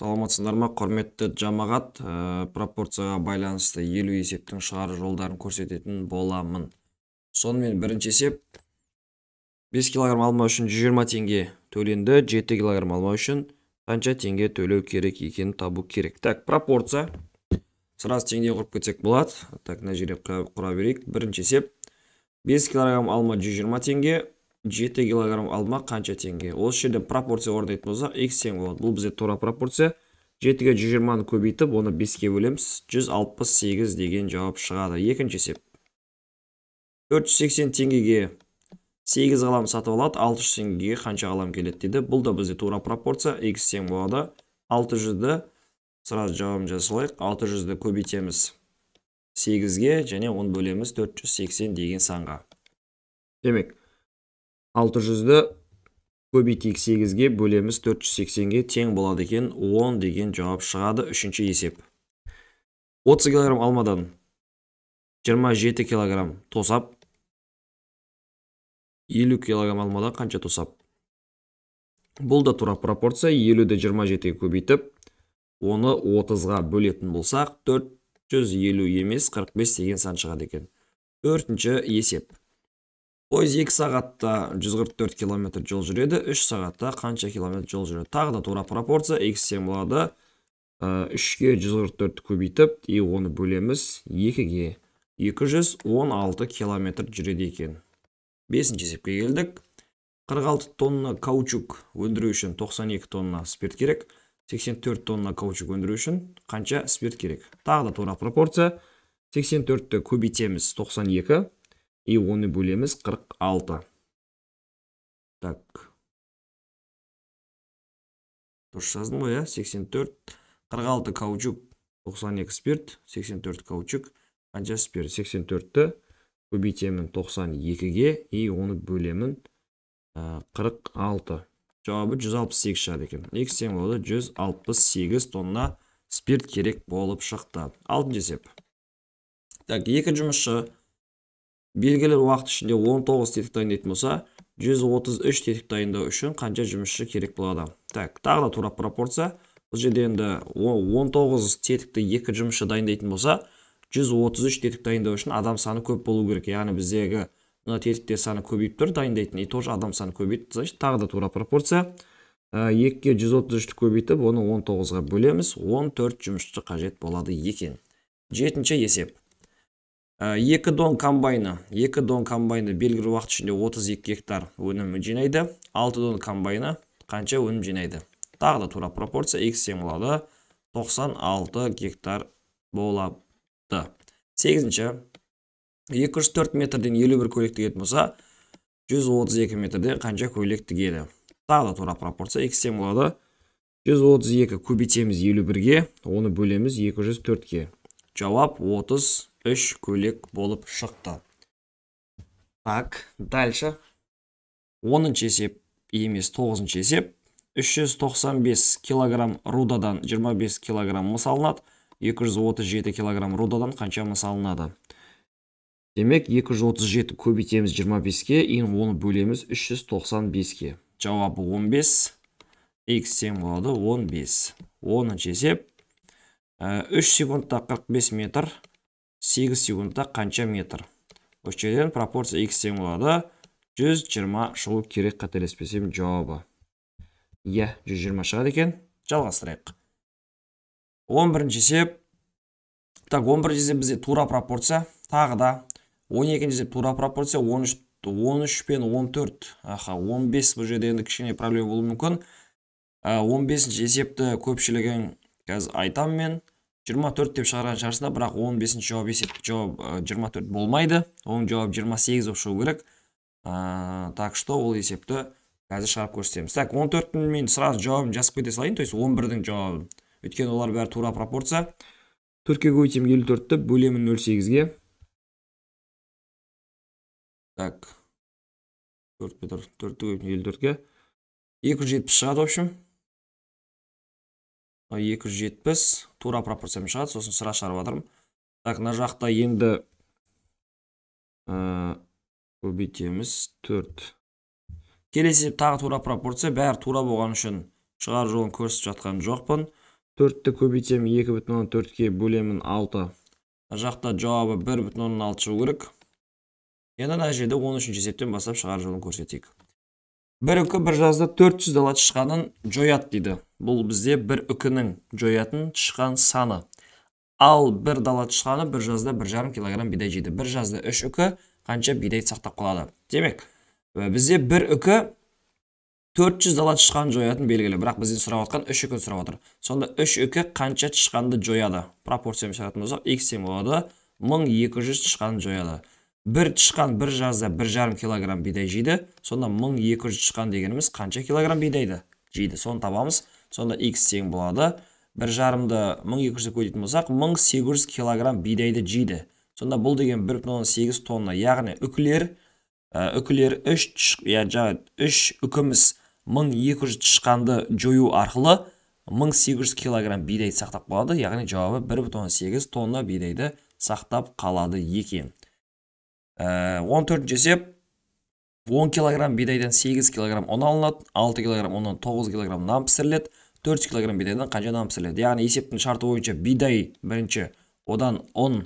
саламатсыздар ма құрметті жамағат э, пропорцияға байланысты елу есептің шығару жолдарын көрсететін боламын сонымен бірінші есеп 5 килограмм алма үшін 120 теңге төленді 7 килограмм алма үшін қанша теңге төлеу керек екенін табу керек так пропорция сразу теңге құрып кетсек болады так мына жерге құра берейік бірінші есеп 5 килограмм алма 120 теңге 7 килограмм алма қанша теңге осы жерде пропорция орындайтын болсақ x тең болады бұл бізде тура пропорция 7-ге 120-ны көбейтіп оны 5-ке бөлеміз 168 деген жауап шығады екінші есеп 480 теңгеге 8 ғалам сатып алады 600 теңгеге қанша ғалам келеді дейді бұл да бізде тура пропорция x тең болады 600-ді сразу жауабын жасалайық 600-ді көбейтеміз 8-ге және 10 бөлеміз 480 деген санға демек 600-ді көбейтейік 8-ге бөлеміз 480-ге тең болады екен 10 деген жауап шығады үшінші есеп 30 кг алмадан 27 кг тосап 50 кг алмада қанша тосап бұл да тура пропорция 50-ді 27-ге көбейтіп оны 30-ға бөлетін болсақ 450 емес 45 деген сан шығады екен төртінші есеп пойыз 2 сағатта 144 километр жол жүреді 3 сағатта қанша километр жол жүреді тағы да тура пропорция x тең болады э, үшке жүз 144 көбейтіп и оны бөлеміз екіге 216 километр жүреді екен бесінші есепке келдік 46 тонны каучук өндіру үшін 92 тонна спирт керек 84 тонны каучук өндіру үшін қанша спирт керек тағы да тура пропорция 84-ті көбейтеміз 92 и оны бөлеміз 46 так дұрыс жаздым ғой 84 46 каучук 92 спирт 84 каучук қанша спирт 84-ті көбейтемін 92-ге и оны бөлемін 46 жауабы 168 шығады екен Екі тең болды 168 тонна спирт керек болып шықты алтыншы есеп так екі жұмысшы белгілі уақыт ішінде 19 тетік дайындайтын болса 133 тетік дайындау үшін қанша жұмысшы керек болады так тағы да тура пропорция бұл жерде енді 19 тетікті екі жұмысшы дайындайтын болса 133 тетік дайындау үшін адам саны көп болу керек яғни біздегі мына тетіктер саны көбейіп тұр дайындайтын и тоже адам саны көбейді значит тағы да тура пропорция ә, екіге жүз отыз үшті көбейтіп оны 19-ға бөлеміз 14 жұмысшы қажет болады екен жетінші есеп Ә, екі дон комбайны екі дон комбайны белгілі уақыт ішінде 32 гектар өнім жинайды 6 дон комбайны қанша өнім жинайды тағы да тура пропорция x тең болады 96 гектар болады сегізінші 204 метрден 51 көйлек тігетін болса 132 метрден қанша көйлек тігеді тағы да тура пропорция x тең болады 132 көбейтеміз 51-ге оны бөлеміз 204-ке жауап 30 үш көлек болып шықты так дальше оныншы есеп емес тоғызыншы есеп 395 килограмм рудадан 25 мыс мысалынады, 237 килограмм рудадан қанша мысалынады. демек 237 көбейтеміз 25-ке ең оны бөлеміз 395-ке жауабы 15 x тең болады 15 10 есеп 3 э, секундта 45 метр 8 секундта қанша метр осы жерден пропорция x тең болады 120 шығу керек қателеспесем жауабы иә 120 шығады екен жалғастырайық 11 бірінші есеп так 11 бірінші есеп бізде тура пропорция тағы да 12 екінші есеп тура пропорция 13 13 пен 14 аха 15 бұл жерде енді кішкене проблема болуы мүмкін 15 бесінші есепті көпшілігің қазір айтамын мен 24 деп шығарған жарысында, бірақ 15 жауап есеп жауап 24 э, болмайды оның жауап 28 болып шығу керек ә, так что ол есепті қазір шығарып көрсетеміз так 14-тің мен сразу жауабын жазып кете салайын то есть 11-дің жауабын өйткені олар бәрі тура пропорция төртке көбейтемін елу төртті бөлемін нөл сегізге так төрт пе төртті көбейтемін елу төртке екі жүз жетпіс шығады в общем екі жетпіс тура пропорциямен шығады сосын сыра шығарып жатырмын так мына жақта енді ә, көбейтеміз төрт келесі тағы тура пропорция бәрі тура болған үшін шығар жолын көрсетіп жатқан жоқпын төртті көбейтемін екі бүтін оннан төртке бөлемін алты мына жақта жауабы бір бүтін оннан алты шығу керек енді мына жерде он үшінші есептен бастап шығар жолын көрсетейік бір үкі бір жазда 400 дала тышқанын жояды дейді бұл бізде бір үкінің жоятын тышқан саны ал бір дала тышқаны бір жазда бір жарым килограмм бидай жейді бір жазда үш үкі қанша бидай сақтап қалады демек бізде бір үкі 400 дала тышқан жоятын белгілі бірақ бізден сұрап жатқан үш үкіні сұрап отыр сонда үш үкі қанша тышқанды жояды пропорциямен шығаратын болсақ х тең болады мың екі жүз тышқанды жояды бір тышқан бір жазда бір жарым килограмм бидай жейді сонда 1200 тышқан дегеніміз қанша килограмм бидайды жейді соны табамыз сонда x тең болады бір жарымды 1200 көбейтетін болсақ 1800 килограмм бидайды жейді сонда бұл деген 1,8 тонна яғни үкілер ә, үкілер үш я үш үкіміз 1200 тышқанды жою арқылы 1800 килограмм бидайды сақтап қалады яғни жауабы 1,8 тонна бидайды сақтап қалады екен Э, он төртінші есеп 10 килограмм бидайдан 8 килограмм ұн алынады 6 килограмм ұннан 9 кг нан пісіріледі 4 кг бидайдан қанша нан пісіріледі яғни есептің шарты бойынша бидай бірінші одан ұн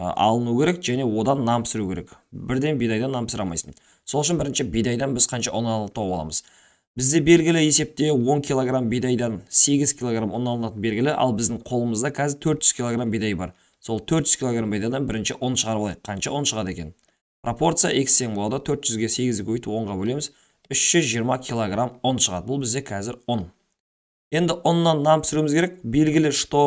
алыну керек және одан нан пісіру керек бірден бидайдан нан пісіре алмайсың сол үшін бірінші бидайдан біз қанша ұн тауып аламыз бізде белгілі есепте 10 килограмм бидайдан 8 килограмм ұн алынатын белгілі ал біздің қолымызда қазір 400 килограмм бидай бар сол 400 килограмм еден бірінші 10 шығарып алайық қанша 10 шығады екен пропорция x тең болады 400-ге 8 көйтіп 10-ға бөлеміз 320 килограмм 10 шығады бұл бізде қазір 10 енді 10-нан нан пісіруіміз керек белгілі что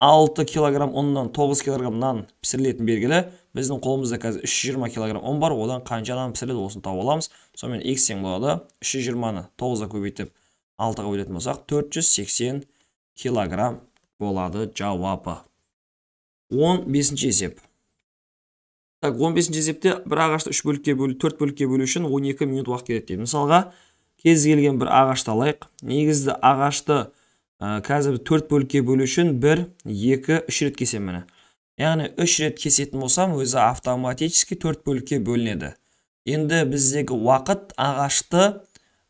6 килограмм 10-нан 9 килограмм нан пісірілетін белгілі біздің қолымызда қазір 320 килограмм 10 бар одан қанша нан пісіріледі осыны тауып аламыз сонымен x тең болады 320-ны 9-ға көбейтіп 6-ға бөлетін болсақ 480 килограмм болады жауабы 15-ші есеп. Так, 15-ші есепте бір ағашты 3 бөлікке бөлу, 4 бөлікке бөлу үшін 12 минут уақыт кетеді. Мысалға, кез келген бір ағашты алайық. Негізді ағашты ә, қазір 4 бөлікке бөлу үшін 1 2 3 рет кесем мен. Яғни 3 рет кесетін болсам, өзі автоматически 4 бөлікке бөлінеді. Енді біздегі уақыт ағашты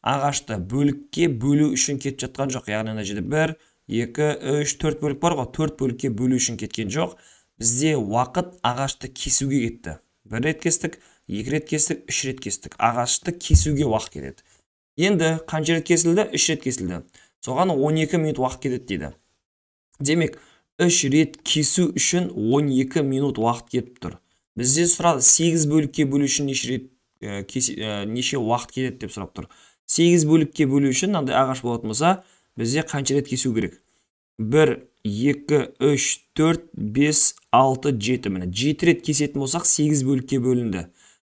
ағашты бөлікке бөлу үшін кетіп жатқан жоқ. Яғни жерде 1 екі үш төрт бөлік бар ғой төрт бөлікке бөлу үшін кеткен жоқ бізде уақыт ағашты кесуге кетті бір рет кестік екі рет кестік үш рет кестік ағашты кесуге уақыт кетеді енді қанша рет кесілді үш рет кесілді соған 12 минут уақыт кетеді дейді демек үш рет кесу үшін 12 минут уақыт кетіп тұр бізде сұрады сегіз бөлікке бөлу үшін неше рет ә, кесе, ә, неше уақыт кетеді деп сұрап тұр Сегіз бөлікке бөлу үшін мынандай ағаш болатын болса Бізде қанша рет кесу керек? 1 2 3 4 5 6 7. 7 рет кесетін болсақ, 8 бөлікке бөлінді.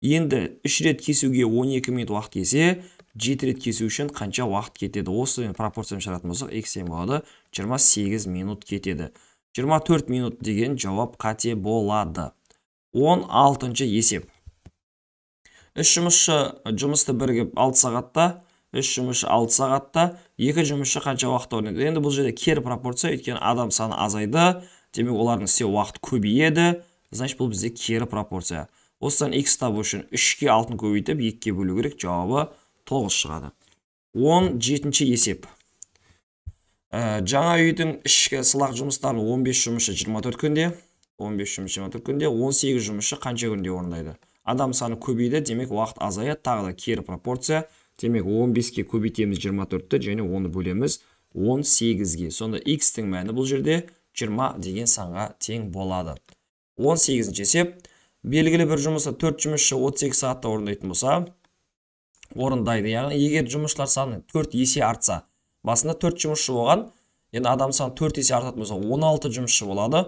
Енді 3 рет кесуге 12 минут уақыт кесе, 7 рет кесу үшін қанша уақыт кетеді? Осы пропорцияны шаратын болсақ, x-м болады. 28 минут кетеді. 24 минут деген жауап қате болады. 16-шы есеп. 3 жұмысшы жұмысты бірге 6 сағатта үш жұмысшы алты сағатта екі жұмысшы қанша уақытта ойнайды енді бұл жерде кері пропорция өйткені адам саны азайды демек олардың істеу уақыты көбейеді значит бұл бізде кері пропорция осыдан x табу үшін үшке алтын көбейтіп екіге бөлу керек жауабы тоғыз шығады он жетінші есеп ә, жаңа үйдің ішкі сылақ жұмыстарын 15 жұмысшы төрт күнде 15 жұмысшы төрт күнде сегіз жұмысшы қанша күнде орындайды адам саны көбейді демек уақыт азаяды тағы да кері пропорция демек 15-ке көбейтеміз 24-ті және оны бөлеміз 18-ге сонда x-тің мәні бұл жерде 20 деген санға тең болады 18 ін есеп белгілі бір жұмысы 4 жұмысшы 38 сағатта орындайтын болса орындайды яғни егер жұмысшылар саны 4 есе артса басында 4 жұмысшы болған енді адам саны 4 есе артатын болса 16 жұмысшы болады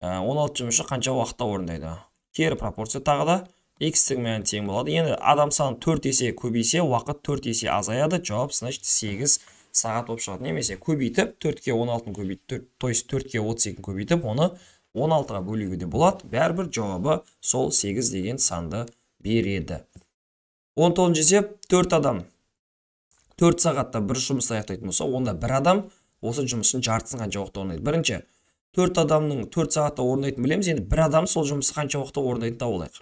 16 ә, жұмысшы қанша уақытта орындайды кері пропорция тағы да x-тігімен тең болады. Енді адам саны 4 есе көбейсе, уақыт 4 есе азаяды, жауап сынышт 8 сағат болып шығады. Немесе көбейтіп, 4-ке 16 көбейтіп, тойсы 4-ке 32 көбейтіп, оны 16-ға бөлігі де болады. Бәр-бір жауабы сол 8 деген санды береді. 10-тон жесеп, 4 адам 4 сағатта бір жұмыс аяқтайтын болса, онда бір адам осы жұмысын жартысын қанша уақытта орындайды. Бірінші, 4 адамның 4 сағатта орындайтын білеміз, енді бір адам сол жұмысын қанша уақытта орындайтын тауылайық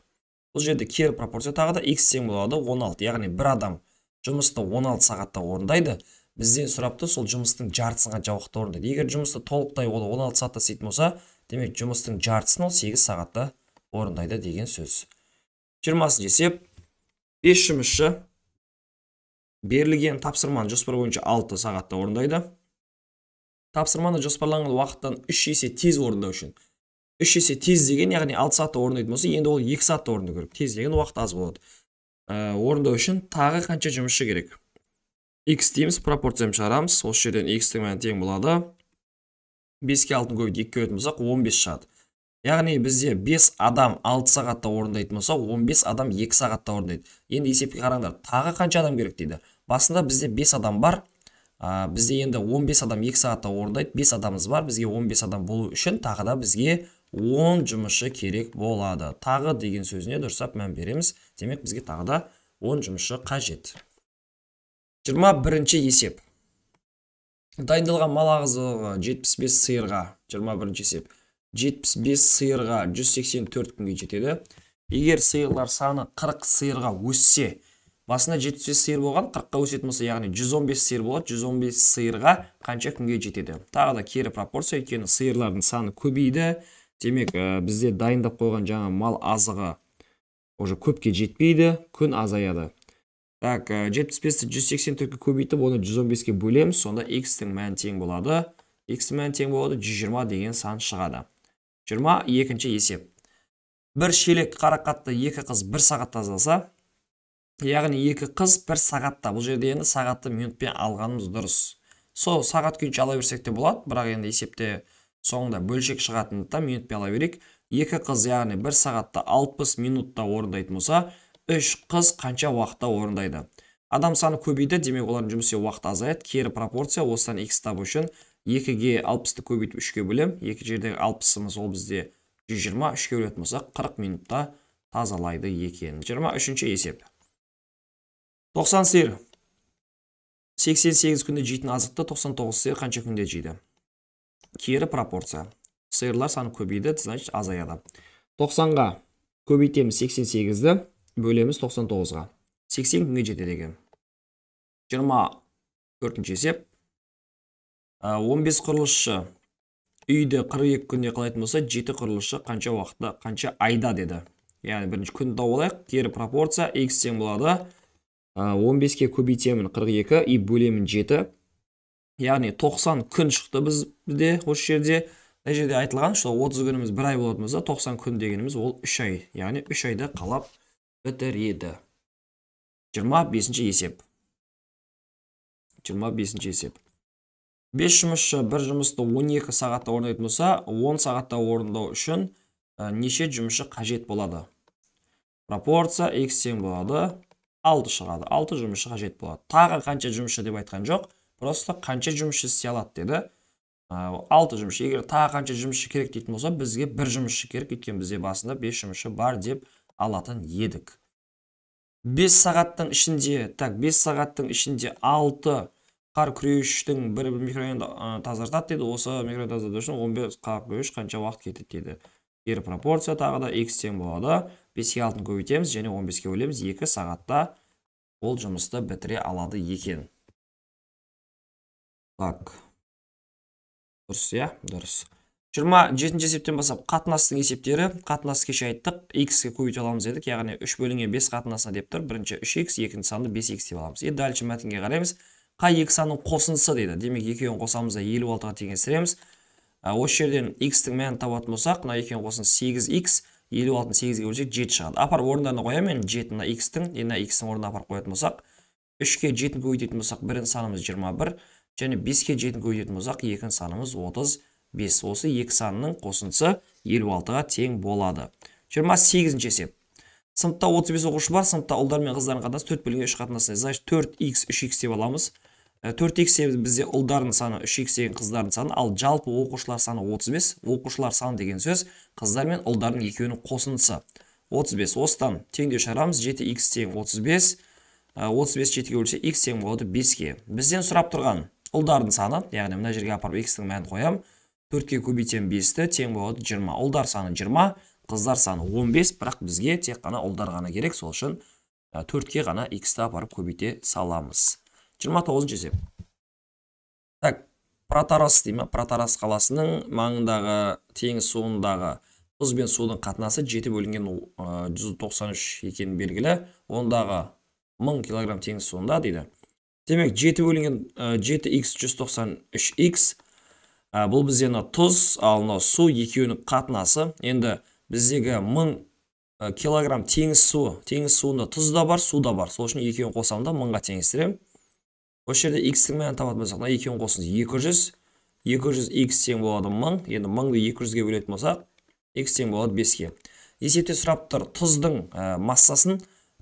бұл жерде кері пропорция тағы да x тең болады 16 яғни бір адам жұмысты 16 сағатта орындайды бізден сұрапты сол жұмыстың жартысын ғана уақытта орындайды егер жұмысты толықтай ол 16 сағатта істейтін болса демек жұмыстың жартысын ол 8 сағатта орындайды деген сөз жиырмасыншы есеп бес жұмысшы берілген тапсырманы жоспар бойынша 6 сағатта орындайды тапсырманы жоспарланған уақыттан үш есе тез орындау үшін үш есе тез деген яғни алты сағатта орындайтын болса енді ол екі сағатта орындау керек тез деген уақыт аз болады ә, орындау үшін тағы қанша жұмысшы керек x дейміз пропорцияны шығарамыз осы жерден x мәні тең болады беске алтыны көбейтіп екіге бөлетін болсақ он бес шығады яғни бізде 5 адам 6 сағатта орындайтын болса 15 адам 2 сағатта орындайды енді есепке қараңдар тағы қанша адам керек дейді басында бізде 5 адам бар а, э, бізде енді 15 адам 2 сағатта орындайды 5 адамымыз бар бізге 15 адам болу үшін тағы да бізге 10 жұмышы керек болады тағы деген сөзіне дұрсап мән береміз демек бізге тағы да жұмышы жұмысшы қажет 21 ші есеп дайындалған мал ағзығы 75 сиырға 21 ші есеп 75 сиырға 184 күнге жетеді егер сиырлар саны 40 сиырға өссе басында 75 сиыр болған 40-қа өсетін болса яғни 115 сиыр болады 115 сиырға қанша күнге жетеді тағы да кері пропорция өйткені сиырлардың саны көбейді демек ә, бізде дайындап қойған жаңа мал азығы уже көпке жетпейді күн азаяды так э, жетпіс бесті жүз сексен төртке көбейтіп оны жүз он беске бөлеміз сонда x-тің мәні тең болады x мәні тең болады 120 деген сан шығады 20 екінші есеп бір шелек қарақатты екі қыз бір сағатта тазаласа яғни екі қыз бір сағатта бұл жерде енді сағатты минутпен алғанымыз дұрыс сол сағат күйінше ала берсек те болады бірақ енді есепте соңында бөлшек шығатындықтан минутпен ала берейік екі қыз яғни бір сағатта 60 минутта орындайтын болса үш қыз қанша уақытта орындайды адам саны көбейді демек олардың жұмыс істеу уақыты азаяды кері пропорция осыдан икс табу үшін екіге алпысты көбейтіп үшке бөлем. екі жердегі алпысымыз ол бізде 120 үшке бөлетін болсақ қырық минутта тазалайды екен жиырма үшінші есеп тоқсан сиыр сексен сегіз күнде жейтін азықты тоқсан тоғыз сиыр қанша күнде жейді кері пропорция сиырлар саны көбейді значит азаяды 90-ға көбейтеміз 88-ді бөлеміз 99-ға 80 күнге жетеді екен 24-ші есеп 15 ә, құрылысшы үйде 42 күнде қалайтын болса 7 құрылысшы қанша уақытта қанша айда деді яғни бірінші күн тауып алайық кері пропорция x тең болады 15-ке ә, көбейтемін 42 и бөлемін 7 яғни 90 күн шықты біз бізде осы жерде мына жерде айтылған что 30 күніміз бір ай болатын болса 90 күн дегеніміз ол үш ай яғни үш айда қалап бітіреді 25 бесінші есеп 25 бесінші есеп бес жұмысшы бір жұмысты 12 сағатта орындайтын болса 10 сағатта орындау үшін ә, неше жұмысшы қажет болады пропорция x тең болады 6 шығады 6 жұмысшы қажет болады тағы қанша жұмысшы деп айтқан жоқ просто қанша жұмысшы істей алады деді алты жұмысшы егер тағы қанша жұмысшы керек дейтін болса бізге бір жұмысшы керек өйткені бізде басында бес жұмысшы бар деп алатын едік бес сағаттың ішінде так бес сағаттың ішінде алты қар күреуіштің бір микрорайонды тазартады дейді осы микрорайон тазарту үшін он бес қар күреуіш қанша уақыт кетеді дейді кері пропорция тағы да x тең болады беске алтыны көбейтеміз және он беске бөлеміз екі сағатта ол жұмысты бітіре алады екен так дұрыс иә дұрыс 27 есептен бастап қатынастың есептері қатынас кеше айттық x-ге көбейте аламыз дедік яғни 3 бөлінген 5 қатынасына деп тұр бірінші 3x екінші санды 5x деп аламыз енді дальше мәтінге қараймыз қай екі санның қосындысы дейді демек екеуін қосамыз да елу алтыға теңестіреміз ә, осы жерден x-тің мәнін табатын болсақ мына екеуінің қосындысы сегіз x елу алтыны сегізге бөлсек жеті шығады апарып орындарына қоямын мен жеті мына x-тің мына x-тің орнына апарып қоятын болсақ үшке жетіні көбейтетін болсақ бірінші санымыз жиырма бір және 5-ке жетіні көбейтетін болсақ екінші санымыз 35 осы екі санның қосындысы 56-ға тең болады 28-ші есеп сыныпта 35 оқушы бар сыныпта ұлдар мен қыздардың қатынасы төрт бөлінген үш қатынасы значит 4x 3x деп аламыз 4x э, деп бізде ұлдардың саны 3x деген қыздардың саны ал жалпы оқушылар саны 35 оқушылар саны деген сөз қыздар мен ұлдардың екеуінің қосындысы 35 осыдан теңдеу шығарамыз 7 x тең 35 35 7-ге бөлсе x тең болады 5-ке бізден сұрап тұрған ұлдардың саны яғни мына жерге апарып x-тің мәнін қоямын төртке көбейтемін бесті тең болады жиырма ұлдар саны жиырма қыздар саны 15 бірақ бізге тек қана ұлдар ғана керек сол үшін төртке ғана иксті ті апарып көбейте саламыз жиырма тоғызыншы есеп так протарас дей ма протарас қаласының маңындағы теңіз суындағы тұз бен судың қатынасы жеті бөлінген жүз тоқсан үш екені белгілі ондағы мың килограмм теңіз суында дейді Демек 7 бөлінген 7x 193x бұл бізде тұз ал су, су екеуінің қатынасы енді біздегі 1000 кг теңіз су. теңіз суында тұз да бар су да бар сол үшін екеуін қосамын да ға теңестіремін осы жерде икстің мәнін табатын болсақ мына екеуін қосыңыз 200 200 x тең болады 1000. енді мыңды 200-ге бөлетін болсақ x тең болады 5-ке есепте сұрап тұр тұздың массасын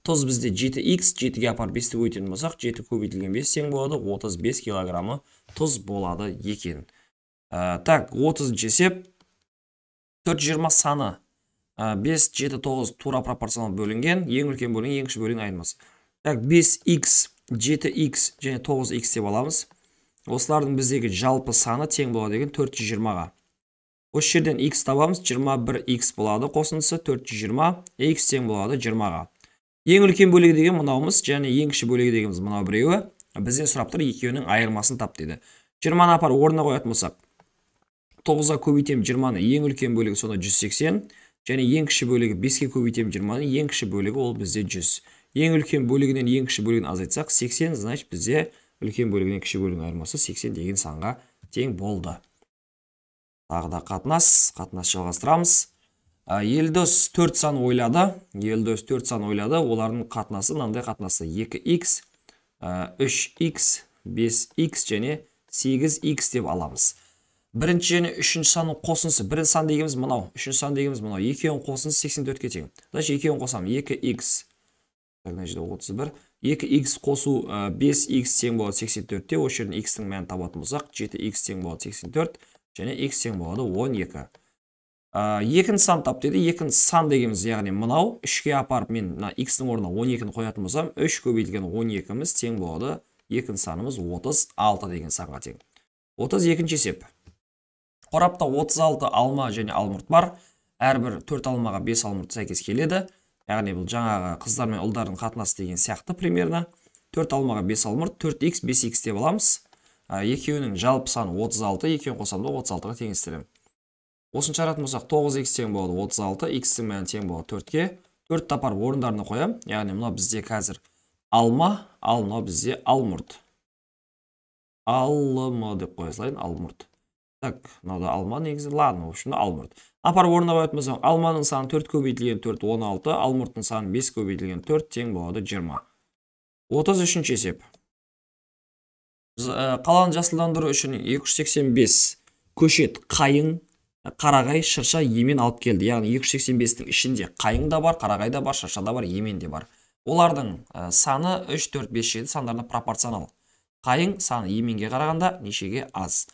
тұз бізде 7x 7-ге апарып 5 ті өтетін болсақ 7 көбейтілген 5 тең болады 35 килограммы тұз болады екен ә, так 30 есеп 420 саны 5 7 9 тура пропорционал бөлінген ең үлкен бөлінген ең кіші бөлінген айырмасы так 5x 7x және 9x деп аламыз осылардың біздегі жалпы саны тең болады екен 420-ға осы жерден x табамыз 21x болады қосындысы 420 x тең болады 20-ға ең үлкен бөлігі деген мынауымыз және ең кіші бөлігі дегеніміз мынау біреуі бізден сұрап тұр екеуінің айырмасын тап деді жиырманы апар орнына қоятын болсақ тоғызға көбейтемін жиырманы ең үлкен бөлігі сонда жүз сексен және ең кіші бөлігі беске көбейтемін жиырманы ең кіші бөлігі ол бізде жүз ең үлкен бөлігінен ең кіші бөлігін азайтсақ сексен значит бізде үлкен бөлігінен кіші бөлігінің айырмасы сексен деген санға тең болды тағы да қатынас қатынас жалғастырамыз елдос төрт сан ойлады елдос төрт сан ойлады олардың қатынасы мынандай қатынасы 2x 3x 5x және 8x деп аламыз бірінші және үшінші санның қосындысы бірінші сан дегеніміз мынау үшінші сан дегеніміз мынау екеуінің қосындысы 84-ке тең значит екеуін қосамын 2x мына жерде 31 2x қосу 5x тең болады 84-те осы жерден x-тің мәнін табатын болсақ 7x тең болады 84 және x тең болады 12 ә, екінші санды тап деді екінші сан дегеніміз яғни мынау үшке апарып мен мына икстің орнына он екіні қоятын болсам үш көбейтілген он екіміз тең болады екінші санымыз отыз алты деген санға тең отыз екінші есеп қорапта отыз алты алма және алмұрт бар әрбір төрт алмаға бес алмұрт сәйкес келеді яғни бұл жаңағы қыздар мен ұлдардың қатынасы деген сияқты примерно төрт алмаға бес алмұрт төрт икс бес икс деп аламыз екеуінің жалпы саны отыз алты екеуін қосамын да отыз алтыға теңестіремін Осын шаратын болсақ, 9x тең болады 36, x ті мәні тең болады 4-ке. 4 тапар орындарына қоям, яғни мұна бізде қазір алма, ал мұна бізде алмұрт. Алымы деп қойызлайын, алмұрт. Так, мұнауда алма негізі, ладын, үшінде алмұрт. Апар орында байтын болсақ, алманың саны 4 көбейтілген 4, 16, алмұрттың саны 5 көбейтілген 4, тең болады 20. 33-ші есеп. Э, қаланы жасылдандыру үшін 285 көшет қарағай шырша емен алып келді яғни 285-тің ішінде қайың да бар қарағай да бар шырша да бар емен де бар олардың ә, саны 3 4 5 7 сандарына пропорционал қайың саны еменге қарағанда нешеге аз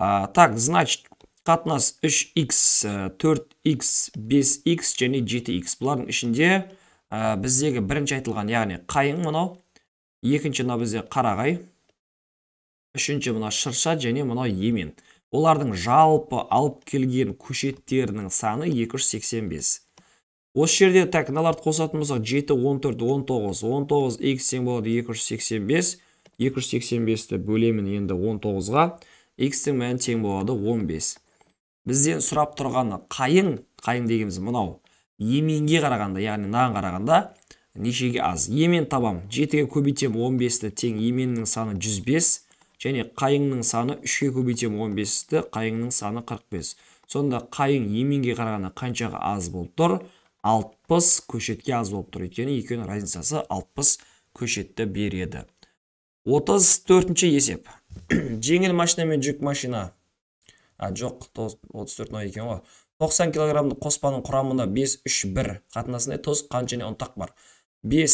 ә, так значит қатынас 3x 4x 5x және 7x бұлардың ішінде ә, біздегі бірінші айтылған яғни қайың мынау екінші мынау бізде қарағай үшінші мынау шырша және мынау емен олардың жалпы алып келген көшеттерінің саны 285 осы жерде так мыналарды қосатын болсақ 7 14 19 19 x тең болады 285 285-ті бөлемін енді 19-ға x-тің мәні тең болады 15 бізден сұрап тұрғаны қайың қайың дегеніміз мұнау, еменге қарағанда яғни наған қарағанда нешеге аз емен табам 7-ге көбейтем 15-ті тең еменнің саны 105 және қайыңның саны үшке көбейтемін 15-ті, қайыңның саны 45 сонда қайың еменге қарағанда қаншаға аз болып тұр 60 көшетке аз болып тұр өйткені екеуінің разницасы 60 көшетті береді 34 ші есеп жеңіл машина мен жүк машина а жоқ 34 төрт екен ғой 90 килограммдық қоспаның құрамында 5 3 1 қатынасында тоз қан және ұнтақ бар 5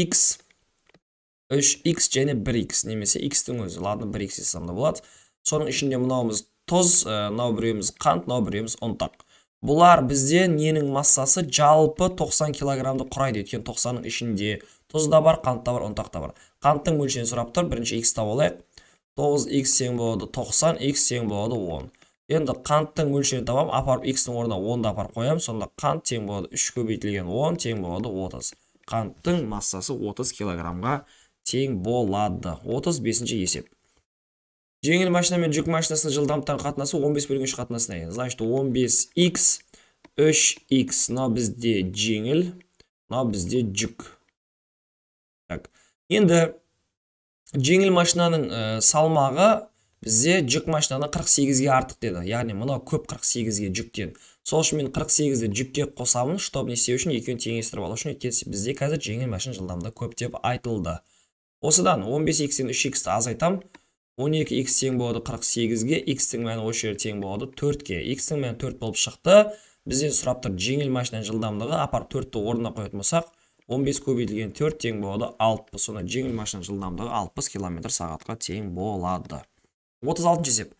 x 3x және 1x немесе x-тің өзі ладно 1x санда болады соның ішінде мынауымыз тұз мынау біреуіміз қант мынау біреуіміз ұнтақ бұлар бізде ненің массасы жалпы 90 килограммды құрайды өйткені 90-ның ішінде тұз да бар қант та бар ұнтақ та бар қанттың мөлшерін сұрап тұр бірінші x тауып алайық 9x тең болады 90 x тең болады 10 енді қанттың мөлшерін табамын апарып x-тің орнына 10-ды апарып қоямын сонда қант тең болады 3 көбейтілген 10 тең болады 30 қанттың массасы 30 килограммға тең болады 35 есеп жеңіл машина мен жүк машинасының жылдамдықтар қатынасы 15 бөлген үш қатынасына тең значит 15x 3x мынау бізде жеңіл мынау бізде жүк так енді жеңіл машинаның э, салмағы бізде жүк машинаны 48-ге артық деді яғни мынау көп 48-ге жүктен сол үшін мен 48-ді жүкке қосамын чтобы не істеу үшін екен теңестіріп алу үшін өйткені бізде қазір жеңіл машина жылдамды көп деп айтылды осыдан 15x-тен 3x-ті азайтам 12x тең болады 48-ге x-тің мәні осы жерде тең болады 4-ке x-тің мәні 4 болып шықты бізден сұрап тұр жеңіл машинаның жылдамдығы апар 4-ті орнына қоятын болсақ 15 көбейтілген 4 тең болады 60 сонда жеңіл машинаның жылдамдығы 60 км сағатқа тең болады 36 есеп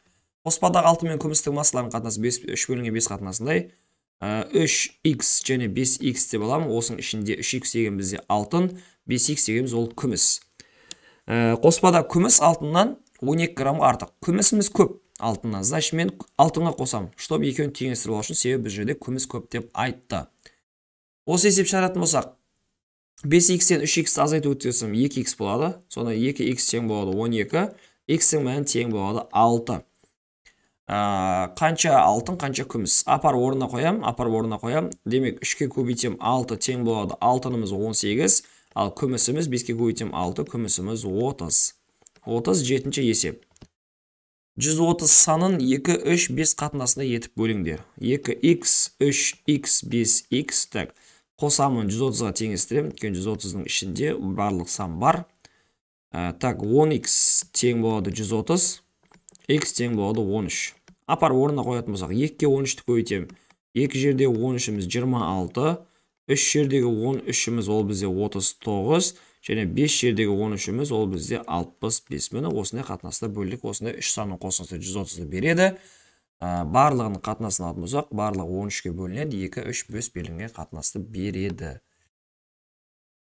қоспадағы алтын мен күмістің массаларының қатынасы 3 бөлінген 5 қатынасындай 3x ә, және 5x деп аламын осының ішінде 3x деген бізде алтын 5x дегеніміз ол күміс ә, қоспада күміс алтыннан 12 граммға артық күмісіміз көп алтыннан значит мен алтынға қосамын чтобы екеуін теңестіріп алу үшін себебі бұл жерде күміс көп деп айтты осы есеп шығаратын болсақ 5x-тен 3x-ті азайтып өткізсем 2x болады сонда 2x тең болады 12 x-тің мәні тең болады 6 ә, қанша алтын қанша күміс апар орнына қоямын апар орнына қоямын демек үшке көбейтемін 6 тең болады алтынымыз 18 ал күмісіміз беске көбейтсем алты күмісіміз 30. 30 жетінші есеп 130 санын 2, 3, 5 қатынасында етіп бөліңдер. 2x, 3x, 5x, так, қосамын 130-ға теңестіремін, Кен 130 ның ішінде барлық сан бар. Ә, так, 10x тең болады 130, x тең болады 13. Апар орнына қоятын болсақ, 2-ке 13-ті көйтем. 2 жерде 13-іміз 26, үш жердегі 13 үшіміз ол бізде 39 және 5 жердегі 13-іміз ол бізде 65 міне осындай қатынаста бөлдік осындай үш санын қосындысы 130 береді ә, барлығын қатынасын алатын болсақ барлығы 13-ке бөлінеді 2 3 5 бөлінген қатынасты береді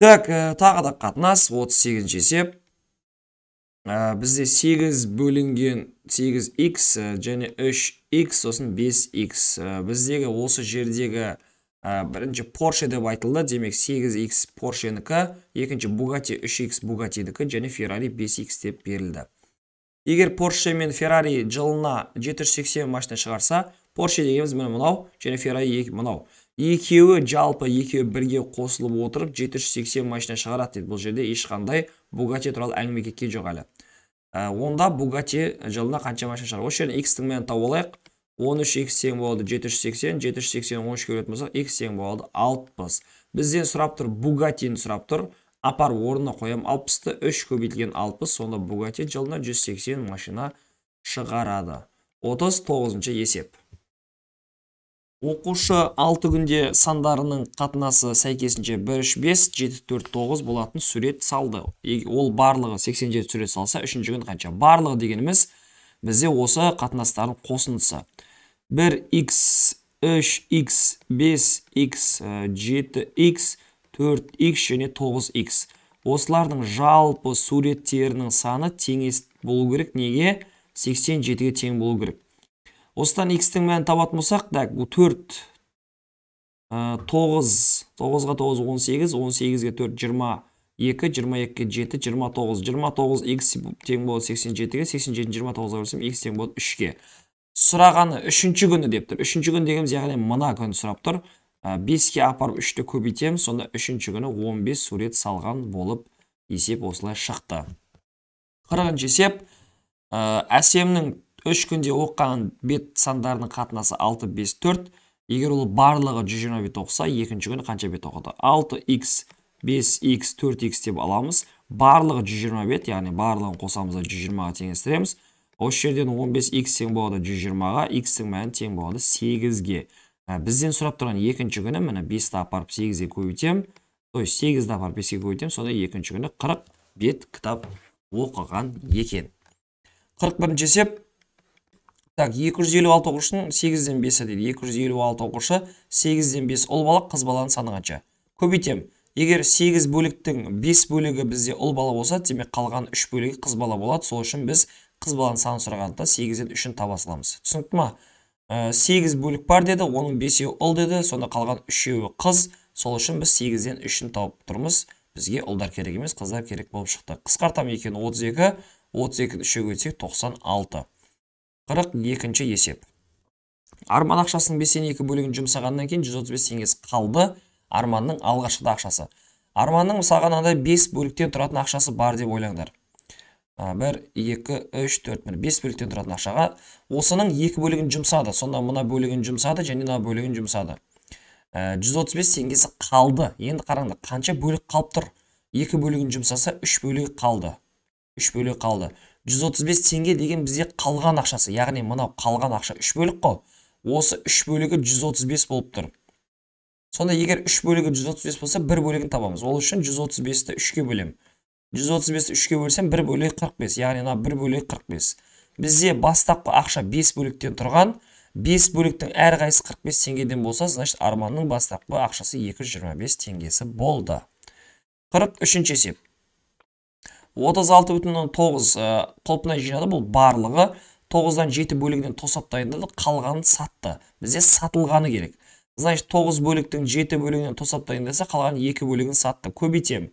так ә, тағы да қатынас 38 есеп ә, бізде 8 бөлінген 8x э, және 3x сосын 5x ә, біздегі осы жердегі ә, бірінші порше деп айтылды демек 8x поршенікі екінші бугати 3x бугатидікі және феррари 5x деп берілді егер порше мен феррари жылына 780 машина шығарса порше дегеніміз міне мынау және феррари мынау екеуі жалпы екеуі бірге қосылып отырып 780 машина шығарады дейді бұл жерде ешқандай бугати туралы әңгіме кеткен жоқ әлі ә, онда бугати жылына қанша машина шығарады осы жерден икстің мәнін тауып алайық 13x 10 болды 780, 780 13 келетін болса x 10 болады 60. Бізден сұрап тұр Бугатин сұрап тұр. Апар орнына қоямын 60-ты 3 көбейтілген 60, сонда Bugatti жылына 180 машина шығарады. 39-шы есеп. Оқушы 6 күнде сандарының қатынасы сәйкесінше 1 3 5 9 болатын сурет салды. Ол барлығы 87 сурет салса, 3-ші күн қанша? Барлығы дегеніміз бізде осы қатынастардың қосындысы 1x 3x 5x 7x 4x және 9x осылардың жалпы суреттерінің саны теңес болу керек неге 87-ге тең болу керек осыдан x-тің мәнін табатын болсақ так 4 9 9-ға 9 18 18-ге 4 20 2, 22, 7, 29. 29 x тең болады 87-ге, 87-ні 29-ға бөлсем x тең болады 3-ге. Сұрағаны 3-ші күні деп тұр. 3-ші күн дегеніміз яғни мына күн сұрап тұр. 5-ке ә, апарып 3-ті көбейтемін, сонда 3-ші күні 15 сурет салған болып есеп осылай шықты. 40-ші есеп ә, әсемнің 3 күнде оққан бет сандарының қатынасы 6, 5, 4. Егер ол барлығы 120 бет 2-ші күні қанша бет оқыды? 6x 5x 4x деп аламыз барлығы 125 яғни барлығын қосамыз 120-ға теңестіреміз осы жерден 15x тең болады 120-ға x-тің мәні тең болады 8-ге ә, бізден сұрап тұрған екінші күні міне 5-ті апарып 8-ге көбейтемін то есть 8-ді апарып 5-ге көбейтемін сонда екінші күні 40 бет кітап оқыған екен 41 ші есеп так 256 оқушының 8-ден 5-і дейді 256 оқушы 8-ден 5 ұл бала қыз баланың саны қанша көбейтемін егер 8 бөліктің 5 бөлігі бізде ұл бала болса демек қалған 3 бөлігі қыз бала болады сол үшін біз қыз баланың санын сұрағанда 8-ден 3-ін таба саламыз түсінікті ма 8 э, бөлік бар деді оның 5-еуі ұл деді сонда қалған 3-еуі қыз сол үшін біз 8-ден 3-ін тауып тұрмыз бізге ұлдар керек емес қыздар керек болып шықты қысқартамын екен 32 32-ді 3-ге бөлсек 96 42 екінші есеп арман ақшасының 52 бөлігін жұмсағаннан кейін 135 теңгесі қалды арманның алғашқы ақшасы арманның мысалға мынандай бес бөліктен тұратын ақшасы бар деп ойлаңдар бір екі үш төрт міне бес бөліктен тұратын ақшаға осының екі бөлігін жұмсады сонда мына бөлігін жұмсады және мына бөлігін жұмсады жүз отыз бес теңгесі қалды енді қараңдар қанша бөлік қалып тұр екі бөлігін жұмсаса үш бөлігі қалды үш бөлігі қалды жүз отыз бес теңге деген бізде қалған ақшасы яғни мынау қалған ақша үш бөлік қой осы үш бөлігі жүз отыз бес болып тұр сонда егер 3 бөлігі 135 болса 1 бөлігін табамыз ол үшін 135-ті 3-ке бөлем. 135-ті 3-ке бөлсем 1 бөлігі 45 яғни мына бір бөлігі 45 бізде бастапқы ақша 5 бөліктен тұрған 5 бөліктің әрқайсысы 45 теңгеден болса значит арманның бастапқы ақшасы 225 теңгесі болды 43 есеп 36,9 ә, толпына жинады бұл барлығы 9-дан 7 бөлігінен тосап дайындады қалғанын сатты бізде сатылғаны керек значит 9 бөліктің 7 бөлігінен тосап қалған 2 бөлігін сатты көбейтемін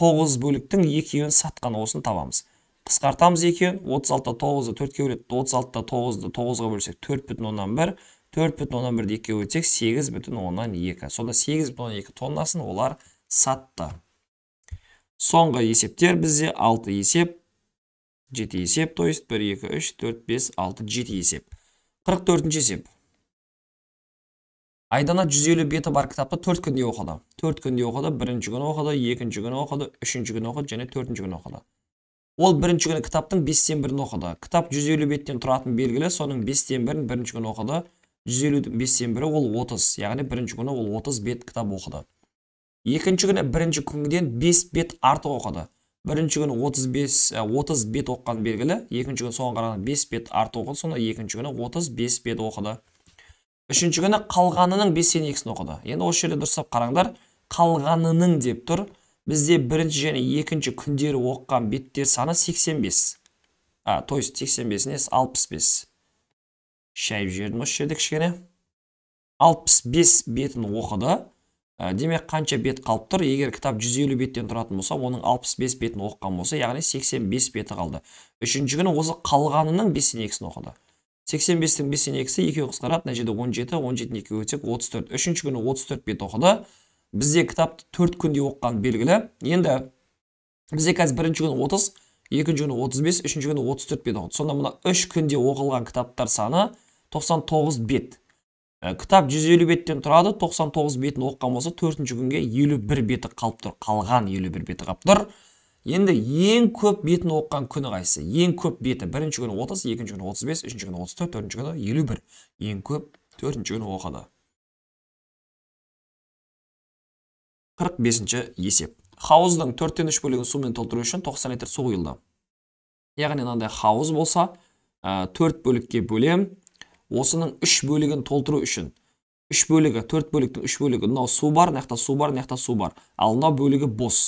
9 бөліктің 2-еуін сатқан осын табамыз қысқартамыз екеуін 36-та 9-ды 4-ке бөледі 36-та 9-ды 9-ға бөлсек 4,1 4,1-ді 2-ге бөлсек 8,2 сонда 8,2 тоннасын олар сатты соңғы есептер бізде 6 есеп 7 есеп то есть 1 2 3 4 5 6 7 есеп 44-ші есеп айдана жүз елу беті бар кітапты төрт күнде оқыды төрт күнде оқыды бірінші күні оқыды екінші күні оқыды үшінші күні оқыды және төртінші күні оқыды ол бірінші күні кітаптың бестен бірін оқыды кітап жүз елу беттен тұратын белгілі соның бестен бірін бірінші күні оқыды жүз елудің бестен бірі ол отыз яғни бірінші күні ол отыз бет кітап оқыды екінші күні бірінші күнгіден бес бет артық оқыды бірінші күні отыз бес ә, отыз бет оққан белгілі екінші күні соған қарағанда бес бет артық оқыды сонда екінші күні отыз бес бет оқыды үшінші күні қалғанының бестен екісін оқыды енді осы жерде дұрыстап қараңдар қалғанының деп тұр бізде бірінші және екінші күндері оқыған беттер саны 85 а то есть 85 алпыс 65 шайып жібердім осы жерде кішкене 65 бетін оқыды ә, демек қанша бет қалып тұр егер кітап 150 беттен тұратын болса оның 65 бетін оқыған болса яғни 85 беті қалды үшінші күні осы қалғанының бестен екісін оқыды 85-тің 5-тен 2-сі 2-ге қысқарады. Мына жерде 17, 17-тің 2-ге өтсек 34. Үшінші күні 34 бет оқыды. Бізде кітапты 4 күнде оққан белгілі. Енді бізде қазір бірінші күні 30, екінші күні 35, үшінші күні 34 бет оқыды. Сонда мына 3 күнде оқылған кітаптар саны 99 бет. Ә, кітап 150 беттен тұрады, 99 бетін оқыған болса, 4-ші күнге 51 беті қалып тұр, қалған 51 беті қалып тұр енді ең көп бетін оқыған күні қайсы ең көп беті бірінші күні 30 екінші күні 35 үшінші күні 34 төртінші күні елу бір ең көп төртінші күні оқыды 45 есеп хауыздың төрттен үш бөлігін сумен толтыру үшін 90 литр су құйылды яғни мынандай хауыз болса төрт бөлікке бөлем осының үш бөлігін толтыру үшін үш бөлігі төрт бөліктің үш бөлігі мынау су бар мына жақта су бар мына жақта су бар ал мынау бөлігі бос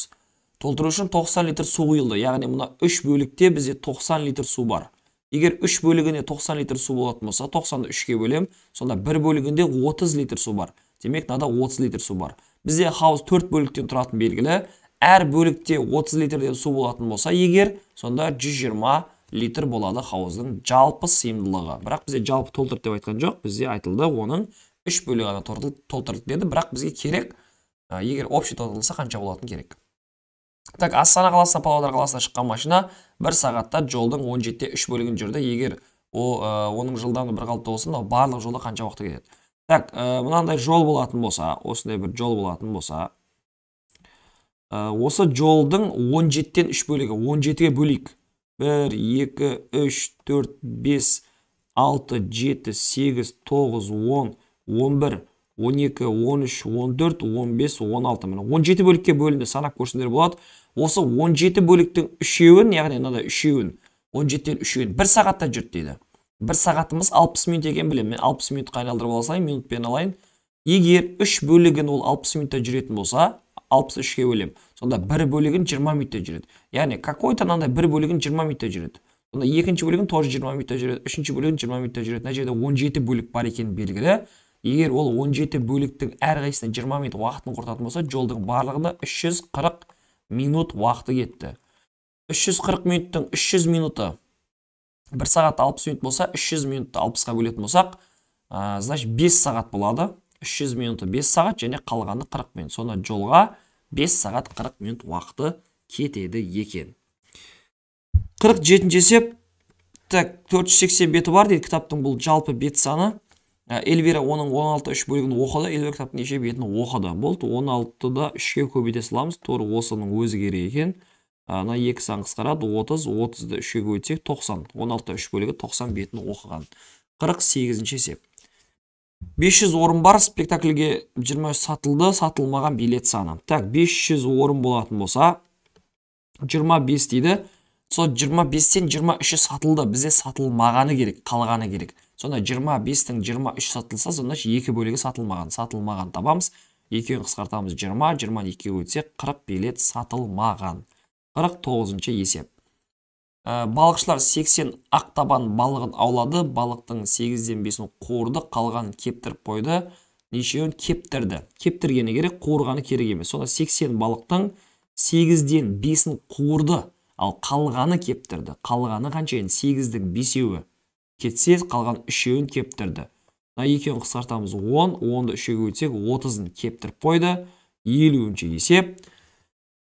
толтыру үшін 90 литр су құйылды яғни мына үш бөлікте бізде 90 литр су бар егер үш бөлігіне 90 литр су болатын болса 90-ды үшке бөлем, сонда бір бөлігінде 30 литр су бар демек мынада 30 литр су бар бізде хауыз төрт бөліктен тұратын белгілі әр бөлікте 30 литрден су болатын болса егер сонда 120 литр болады хауыздың жалпы сыйымдылығы бірақ бізде жалпы толтырды деп айтқан жоқ бізде айтылды оның үш бөлігі ғана толтырды деді бірақ бізге керек егер общий толтырылса қанша болатын керек так астана қаласынан павлодар қаласына шыққан машина бір сағатта жолдың он жетіде үш бөлігін жүрді егер о, э, оның жылдамдығы бір қалыпты болса мынау барлық жолда қанша уақытта кетеді так ә, мынандай жол болатын болса осындай бір жол болатын болса э, осы жолдың он жетіден үш бөлігі он жетіге бөлейік бір екі үш төрт бес алты жеті сегіз тоғыз он он бір 12, 13, 14, 15, 16 міне 17 бөлікке бөлінді санап көрсіндер болады осы 17 бөліктің үшеуін яғни мынада үшеуін 17-тен үшеуін бір сағатта жүрді дейді бір сағатымыз 60 минут екенін білем. мен 60 минутқа айналдырып алсайын минутпен алайын егер 3 бөлігін ол 60 минутта жүретін болса 63-ке бөлем. сонда бір бөлігін 20 минутта жүреді яғни какой то мынандай бір бөлігін 20 минутта жүреді сонда екінші бөлігін тоже 20 минутта жүреді үшінші бөлігін 20 минутта жүреді мына жерде 17 бөлік бар екені белгілі егер ол 17 бөліктің әрқайсысына 20 минут уақытын құртатын болса жолдың барлығында 340 минут уақыты кетті 340 минуттың 300 минуты бір сағат 60 минут болса 300 минутты 60-қа бөлетін болсақ ә, значит 5 сағат болады 300 минуты 5 сағат және қалғаны 40 минут сонда жолға 5 сағат 40 минут уақыты кетеді екен 47 жетінші есеп так 480 беті бар дейді кітаптың бұл жалпы бет саны Ә, эльвира оның 16 үш бөлігін оқыды эльвира кітаптың неше бетін оқыды болды 16 алтыда да үшке көбейте саламыз тура осының өзі керек екен ә, мына екі сан қысқарады 30 30 үшке көбейтсек 90 16-та үш бөлігі 90 бетін оқыған 48 сегізінші есеп 500 орын бар спектакльге 23 сатылды сатылмаған билет саны так жүз орын болатын болса 25 дейді сол 25 бестен жиырма үші сатылды бізде сатылмағаны керек қалғаны керек сонда 25-тің 23 сатылса сонда 2 бөлігі сатылмаған сатылмаған табамыз екеуін қысқартамыз 20 22 екіге өтсе 40 билет сатылмаған 49-шы есеп ә, балықшылар 80 ақтабан балығын аулады балықтың 8-ден 5-ін қуырды қалғанын кептіріп қойды нешеуін кептірді кептіргені керек қуырғаны керек емес сонда 80 балықтың 8-ден 5-ін қуырды ал қалғаны кептірді қалғаны қанша енді 8-дің бесеуі кетсе қалған үшеуін кептірді мына екеуін қысқартамыз 10 онды ды үшеуге бөлсек отызын кептіріп қойды елуінші есеп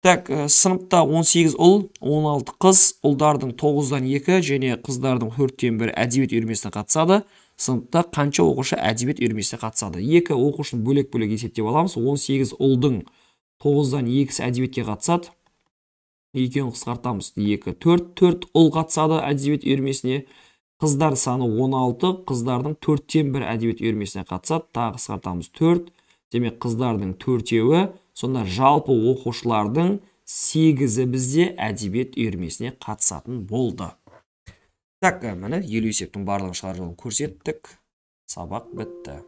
так э, сыныпта 18 ұл 16 қыз ұлдардың 9 екі және қыздардың төрттен тен әдебиет үйірмесіне қатысады сыныпта қанша оқушы әдебиет үйірмесіне қатысады екі оқушыны бөлек бөлек есептеп аламыз 18 ұлдың тоғыздан екісі әдебиетке қатысады екеуін қысқартамыз екі төрт төрт ұл қатысады әдебиет үйірмесіне қыздар саны 16 қыздардың төрттен бір әдебиет үйірмесіне қатысады тағы қысқартамыз 4 демек қыздардың төртеуі сонда жалпы оқушылардың сегізі бізде әдебиет үйірмесіне қатысатын болды так міне елу есептің барлығын шығарып көрсеттік сабақ бітті